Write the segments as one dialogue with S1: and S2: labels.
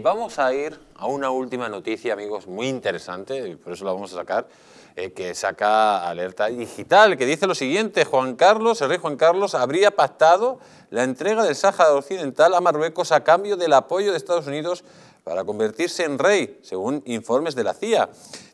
S1: Vamos a ir a una última noticia, amigos, muy interesante, por eso la vamos a sacar, eh, que saca Alerta Digital, que dice lo siguiente, Juan Carlos, el rey Juan Carlos, habría pactado la entrega del Sáhara Occidental a Marruecos a cambio del apoyo de Estados Unidos para convertirse en rey, según informes de la CIA.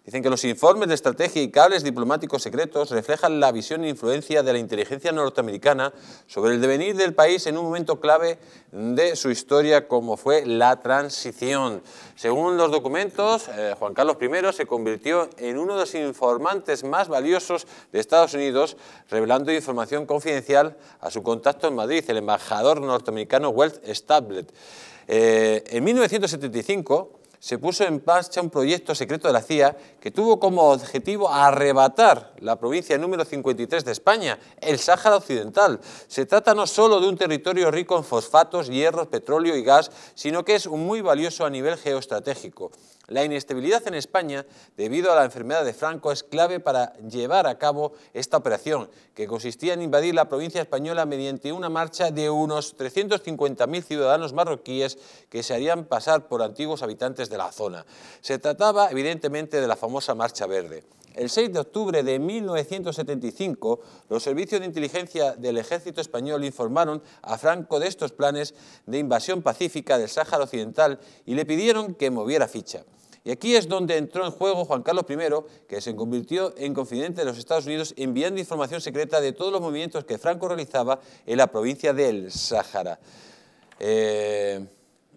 S1: Dicen que los informes de estrategia y cables diplomáticos secretos reflejan la visión e influencia de la inteligencia norteamericana sobre el devenir del país en un momento clave de su historia como fue la transición. Según los documentos, eh, Juan Carlos I se convirtió en uno de los informantes más valiosos de Estados Unidos, revelando información confidencial a su contacto en Madrid, el embajador norteamericano Wells Stablet. Eh, en 1975, se puso en marcha un proyecto secreto de la CIA que tuvo como objetivo arrebatar la provincia número 53 de España, el Sáhara Occidental. Se trata no solo de un territorio rico en fosfatos, hierros, petróleo y gas, sino que es muy valioso a nivel geoestratégico. La inestabilidad en España debido a la enfermedad de Franco es clave para llevar a cabo esta operación, que consistía en invadir la provincia española mediante una marcha de unos 350.000 ciudadanos marroquíes que se harían pasar por antiguos habitantes de la zona. Se trataba evidentemente de la famosa Marcha Verde. El 6 de octubre de 1975, los servicios de inteligencia del ejército español informaron a Franco de estos planes de invasión pacífica del Sáhara Occidental y le pidieron que moviera ficha. Y aquí es donde entró en juego Juan Carlos I, que se convirtió en confidente de los Estados Unidos enviando información secreta de todos los movimientos que Franco realizaba en la provincia del Sáhara. Eh,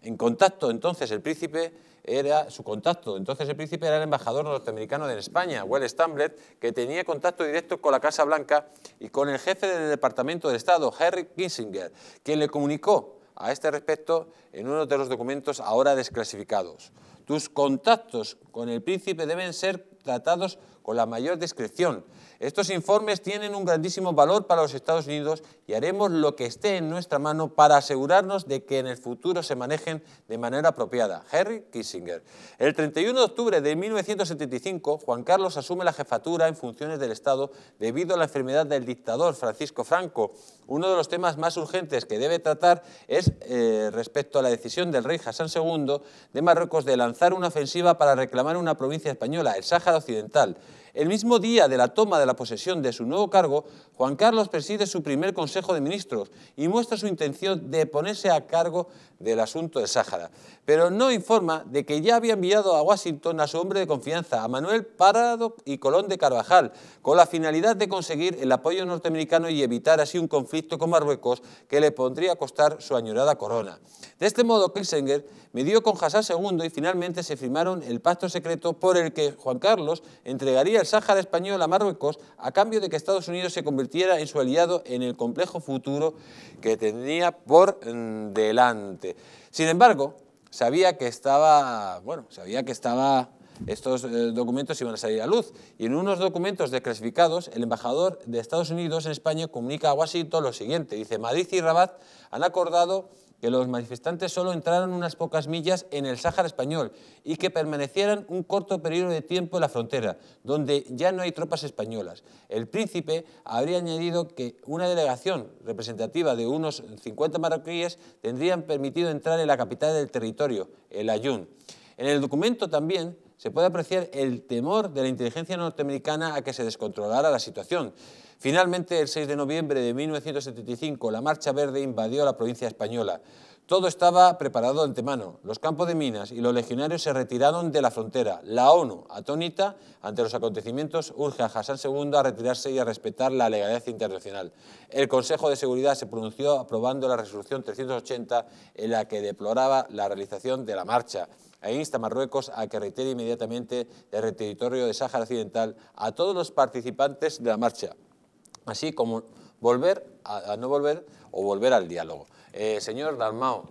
S1: en contacto entonces el príncipe era su contacto. Entonces el príncipe era el embajador norteamericano en España, Well Stamblet, que tenía contacto directo con la Casa Blanca y con el jefe del Departamento de Estado, Henry Kissinger, quien le comunicó a este respecto en uno de los documentos ahora desclasificados. Tus contactos con el príncipe deben ser tratados con la mayor discreción. Estos informes tienen un grandísimo valor para los Estados Unidos y haremos lo que esté en nuestra mano para asegurarnos de que en el futuro se manejen de manera apropiada. Henry Kissinger. El 31 de octubre de 1975, Juan Carlos asume la jefatura en funciones del Estado debido a la enfermedad del dictador Francisco Franco. Uno de los temas más urgentes que debe tratar es eh, respecto a la decisión del rey Hassan II de Marruecos de lanzar una ofensiva para reclamar una provincia española, el Sáhara Occidental. El mismo día de la toma de la posesión de su nuevo cargo, Juan Carlos preside su primer Consejo de Ministros y muestra su intención de ponerse a cargo del asunto de Sáhara, pero no informa de que ya había enviado a Washington a su hombre de confianza, a Manuel Parado y Colón de Carvajal, con la finalidad de conseguir el apoyo norteamericano y evitar así un conflicto con Marruecos que le pondría a costar su añorada corona. De este modo, Kissinger midió con Hassan II y finalmente se firmaron el pacto secreto por el que Juan Carlos entregaría el Sáhara español a Marruecos a cambio de que Estados Unidos se convirtiera en su aliado en el complejo futuro que tenía por mm, delante. Sin embargo, sabía que estaba, bueno, sabía que estaba estos eh, documentos iban a salir a luz. Y en unos documentos desclasificados, el embajador de Estados Unidos en España comunica a Washington lo siguiente. Dice, Madrid y Rabat han acordado que los manifestantes solo entraran unas pocas millas en el Sáhara español y que permanecieran un corto periodo de tiempo en la frontera, donde ya no hay tropas españolas. El príncipe habría añadido que una delegación representativa de unos 50 marroquíes tendrían permitido entrar en la capital del territorio, el Ayun. En el documento también se puede apreciar el temor de la inteligencia norteamericana a que se descontrolara la situación. Finalmente, el 6 de noviembre de 1975, la Marcha Verde invadió la provincia española. Todo estaba preparado de antemano. Los campos de minas y los legionarios se retiraron de la frontera. La ONU, atónita ante los acontecimientos, urge a Hassan II a retirarse y a respetar la legalidad internacional. El Consejo de Seguridad se pronunció aprobando la resolución 380 en la que deploraba la realización de la marcha e insta a Marruecos a que retire inmediatamente del el territorio de Sáhara Occidental a todos los participantes de la marcha, así como volver a, no volver o volver al diálogo. Eh, señor Dalmao,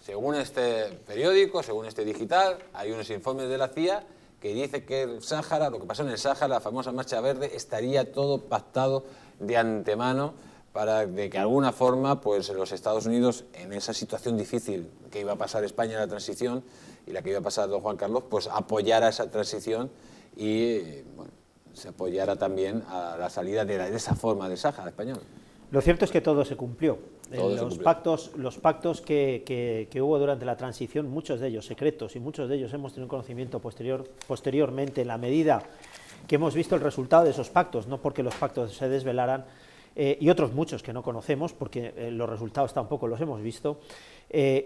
S1: según este periódico, según este digital, hay unos informes de la CIA que dice que el Sáhara, lo que pasó en el Sáhara, la famosa marcha verde, estaría todo pactado de antemano para que de alguna forma pues los Estados Unidos en esa situación difícil que iba a pasar España en la transición y la que iba a pasar don Juan Carlos, pues apoyara esa transición y eh, bueno, se apoyara también a la salida de, esa forma de sahara español.
S2: Lo cierto es que todo se cumplió. Eh, los, Pactos, los pactos que, hubo durante la transición, muchos de ellos secretos y muchos de ellos hemos tenido conocimiento posterior, posteriormente en la medida que hemos visto el resultado de esos pactos, no porque los pactos se desvelaran, eh, y otros muchos que no conocemos, porque eh, los resultados tampoco los hemos visto,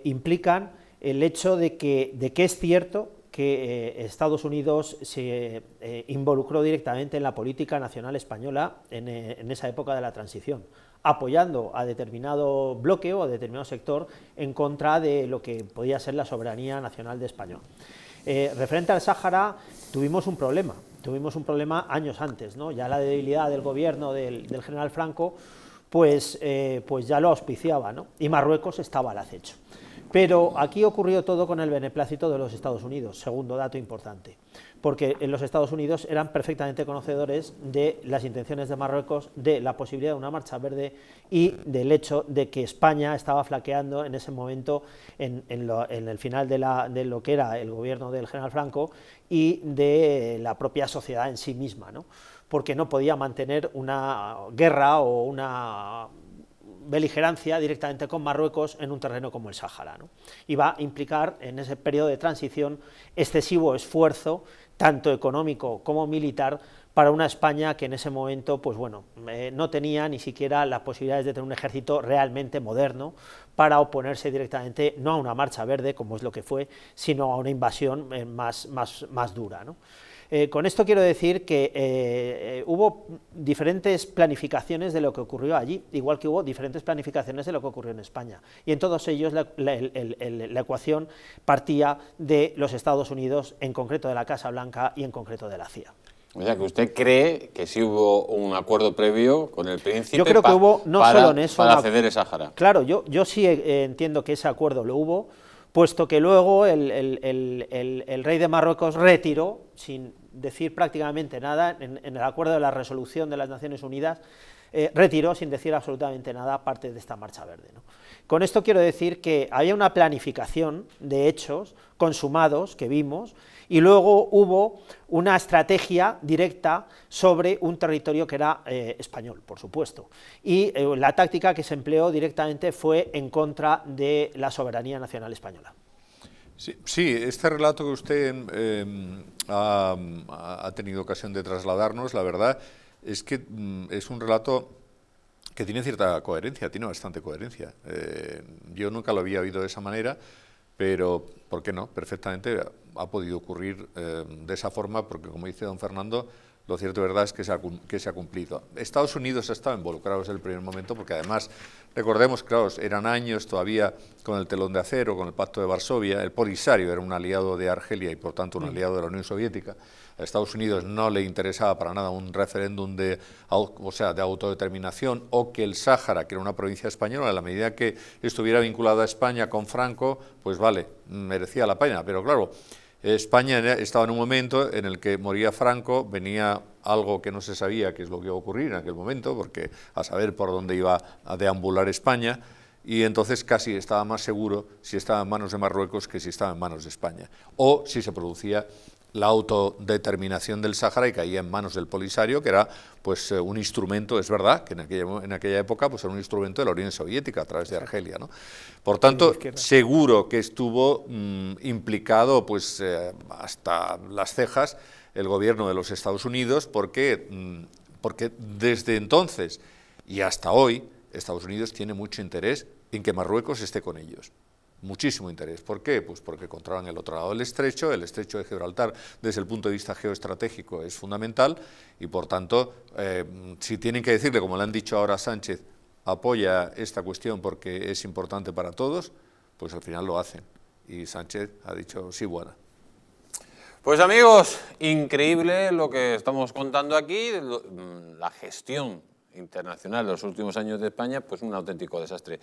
S2: implican el hecho de que, de que es cierto que eh, Estados Unidos se eh, involucró directamente en la política nacional española eh, en, esa época de la transición, apoyando a determinado bloque o a determinado sector en contra de lo que podía ser la soberanía nacional de España. referente al Sáhara, tuvimos un problema, tuvimos un problema años antes, ya la debilidad del gobierno del, general Franco, pues, pues ya lo auspiciaba, ¿no? y Marruecos estaba al acecho. Pero aquí ocurrió todo con el beneplácito de los Estados Unidos, segundo dato importante, porque en los Estados Unidos eran perfectamente conocedores de las intenciones de Marruecos, de la posibilidad de una marcha verde y del hecho de que España estaba flaqueando en ese momento, en, el final de, de, lo que era el gobierno del general Franco y de la propia sociedad en sí misma, ¿no? porque no podía mantener una guerra o una beligerancia directamente con Marruecos en un terreno como el Sahara. Y va a implicar en ese periodo de transición excesivo esfuerzo, tanto económico como militar, para una España que en ese momento, pues bueno, eh, no tenía ni siquiera las posibilidades de tener un ejército realmente moderno para oponerse directamente no a una marcha verde, como es lo que fue, sino a una invasión eh, más, dura. Eh, con esto quiero decir que hubo diferentes planificaciones de lo que ocurrió allí, igual que hubo diferentes planificaciones de lo que ocurrió en España. Y en todos ellos la ecuación partía de los Estados Unidos, en concreto de la Casa Blanca y en concreto de la CIA. O sea, que usted
S1: cree que sí hubo un acuerdo previo con el príncipe yo creo que hubo, no para, solo en eso, acceder a
S2: Sahara. Claro, yo, yo sí eh, entiendo que ese acuerdo lo hubo, puesto que luego el rey de Marruecos retiró sin decir prácticamente nada, en, el acuerdo de la resolución de las Naciones Unidas, eh, retiró sin decir absolutamente nada parte de esta marcha verde. Con esto quiero decir que había una planificación de hechos consumados que vimos y luego hubo una estrategia directa sobre un territorio que era eh, español, por supuesto. Y eh, la táctica que se empleó directamente fue en contra de la soberanía nacional española.
S3: Sí, este relato que usted em, em, ha, tenido ocasión de trasladarnos, la verdad es que mm, es un relato que tiene cierta coherencia, tiene bastante coherencia. Eh, yo nunca lo había oído de esa manera, pero, ¿por qué no? Perfectamente ha podido ocurrir em, de esa forma, porque como dice don Fernando, lo cierto verdad es que se, ha, que se ha cumplido. Estados Unidos ha estado involucrado desde el primer momento, porque además Recordemos, claro, eran años todavía con el telón de acero, con el pacto de Varsovia, el Polisario era un aliado de Argelia y por tanto un aliado de la Unión Soviética, a Estados Unidos no le interesaba para nada un referéndum de, autodeterminación o que el Sáhara, que era una provincia española, a la medida que estuviera vinculada a España con Franco, pues vale, merecía la pena, pero claro, España estaba en un momento en el que moría Franco, venía algo que no se sabía que es lo que iba a ocurrir en aquel momento, porque a saber por dónde iba a deambular España, y entonces casi estaba más seguro si estaba en manos de Marruecos que si estaba en manos de España, o si se producía la autodeterminación del Sahara y caía en manos del Polisario, que era pues eh, un instrumento, es verdad, que en aquella, época pues, era un instrumento de la Unión Soviética a través de Argelia. Por tanto, seguro que estuvo mm, implicado pues, eh, hasta las cejas el gobierno de los Estados Unidos porque, mm, porque desde entonces y hasta hoy Estados Unidos tiene mucho interés en que Marruecos esté con ellos muchísimo interés. ¿Por qué? Pues porque controlan el otro lado del estrecho, el estrecho de Gibraltar desde el punto de vista geoestratégico es fundamental y por tanto, eh, si tienen que decirle, como le han dicho ahora Sánchez, apoya esta cuestión porque es importante para todos, pues al final lo hacen. Y Sánchez ha dicho, sí, buena.
S1: Pues amigos, increíble lo que estamos contando aquí, mm, la gestión internacional de los últimos años de España, pues un auténtico desastre.